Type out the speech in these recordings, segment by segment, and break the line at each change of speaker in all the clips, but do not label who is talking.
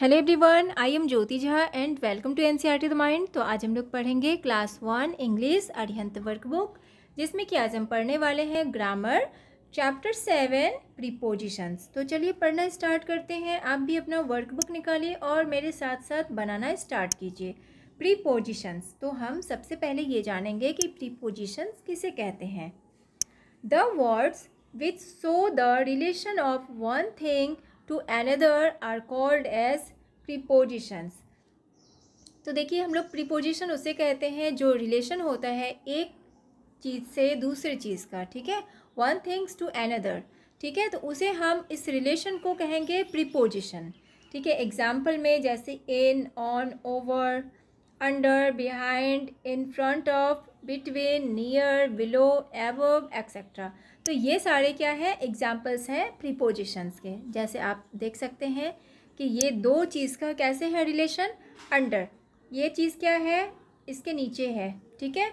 hello everyone I am Jyoti Jha and welcome to N C R T mind तो आज हम लोग पढ़ेंगे class one English Arihant workbook जिसमें कि आज हम पढ़ने वाले हैं ग्रामर चैप्टर सेवन प्रीपोजिशंस तो चलिए पढ़ना स्टार्ट करते हैं आप भी अपना वर्कबुक निकालिए और मेरे साथ साथ बनाना स्टार्ट कीजिए प्रीपोजिशंस तो हम सबसे पहले ये जानेंगे कि प्रीपोजिशंस किसे कहते हैं the words which show the relation of one thing to another are called as prepositions तो देखिए हम लोग प्रीपोजिशन उसे कहते हैं जो रिलेशन होता है एक चीज़ से दूसरी चीज़ का ठीक है वन थिंग्स टू अनदर ठीक है तो उसे हम इस रिलेशन को कहेंगे प्रीपोजिशन ठीक है एग्जाम्पल में जैसे in on over under behind in front of between near below above etcetera तो ये सारे क्या है एग्जाम्पल्स हैं प्रीपोजिशंस के जैसे आप देख सकते हैं कि ये दो चीज़ का कैसे है रिलेशन अंडर ये चीज़ क्या है इसके नीचे है ठीक है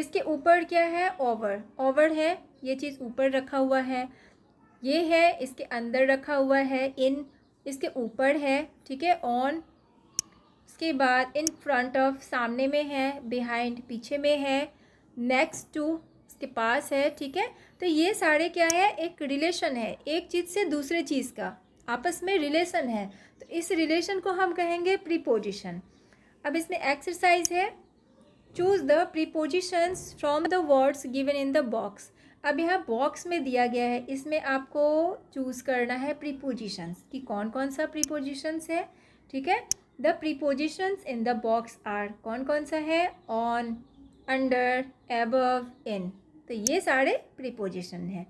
इसके ऊपर क्या है ओवर ओवर है ये चीज़ ऊपर रखा हुआ है ये है इसके अंदर रखा हुआ है इन इसके ऊपर है ठीक है ऑन इसके बाद इन फ्रंट ऑफ सामने में है बिहाइंड पीछे में है नेक्स्ट टू के पास है ठीक है तो ये सारे क्या है एक रिलेशन है एक चीज़ से दूसरे चीज़ का आपस में रिलेशन है तो इस रिलेशन को हम कहेंगे प्रीपोजिशन अब इसमें एक्सरसाइज है choose the preposition from the words given in the box अब यहाँ बॉक्स में दिया गया है इसमें आपको चूज़ करना है प्रीपोजिशंस कि कौन कौन सा प्रीपोजिशंस है ठीक है the prepositions in the box are कौन कौन सा है ऑन अंडर एबव इन तो ये सारे प्रीपोजिशन हैं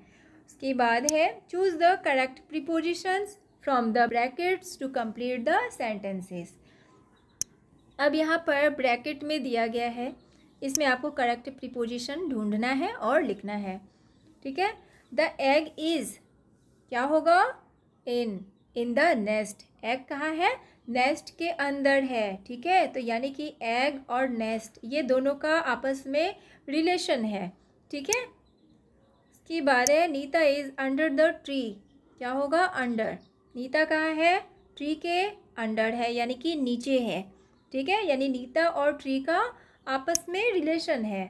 उसके बाद है choose the correct prepositions from the brackets to complete the sentences अब यहाँ पर ब्रैकेट में दिया गया है इसमें आपको करेक्ट प्रीपोजिशन ढूंढना है और लिखना है ठीक है द एग इज़ क्या होगा in in the nest egg कहाँ है नेस्ट के अंदर है ठीक है तो यानी कि एग और नेस्ट ये दोनों का आपस में रिलेशन है ठीक है इसकी बात है Neeta is under the tree क्या होगा अंडर नीता कहाँ है ट्री के अंडर है यानी कि नीचे है ठीक है यानी नीता और ट्री का आपस में रिलेशन है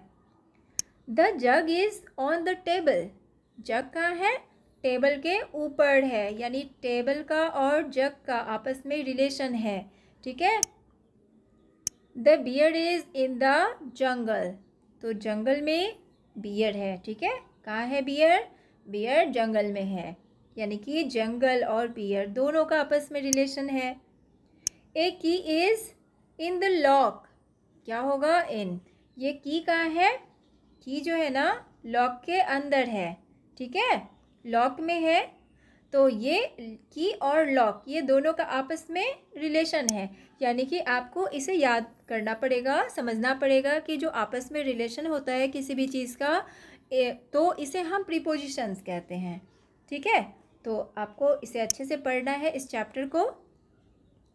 the jug is on the table jug कहाँ है टेबल के ऊपर है यानी टेबल का और जग का आपस में रिलेशन है ठीक है the bear is in the jungle तो जंगल में बियर है ठीक है कहाँ है बियर बियर जंगल में है यानी कि जंगल और बियर दोनों का आपस में रिलेशन है ए की इज़ इन द लॉक क्या होगा इन ये की कहाँ है की जो है ना लॉक के अंदर है ठीक है लॉक में है तो ये की और लॉक ये दोनों का आपस में रिलेशन है यानी कि आपको इसे याद करना पड़ेगा समझना पड़ेगा कि जो आपस में रिलेशन होता है किसी भी चीज़ का तो इसे हम प्रीपोजिशंस कहते हैं ठीक है तो आपको इसे अच्छे से पढ़ना है इस चैप्टर को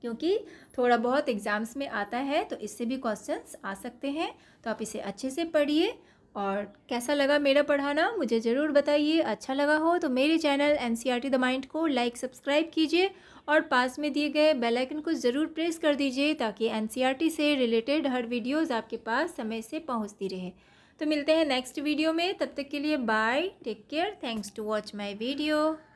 क्योंकि थोड़ा बहुत एग्ज़ाम्स में आता है तो इससे भी क्वेश्चंस आ सकते हैं तो आप इसे अच्छे से पढ़िए और कैसा लगा मेरा पढ़ाना मुझे ज़रूर बताइए अच्छा लगा हो तो मेरे channel N C R T the mind को लाइक सब्सक्राइब कीजिए और पास में दिए गए बेल आइकन को ज़रूर प्रेस कर दीजिए ताकि एन सी आर टी से रिलेटेड हर वीडियोस आपके पास समय से पहुंचती रहे तो मिलते हैं नेक्स्ट वीडियो में तब तक के लिए bye take care thanks to watch my video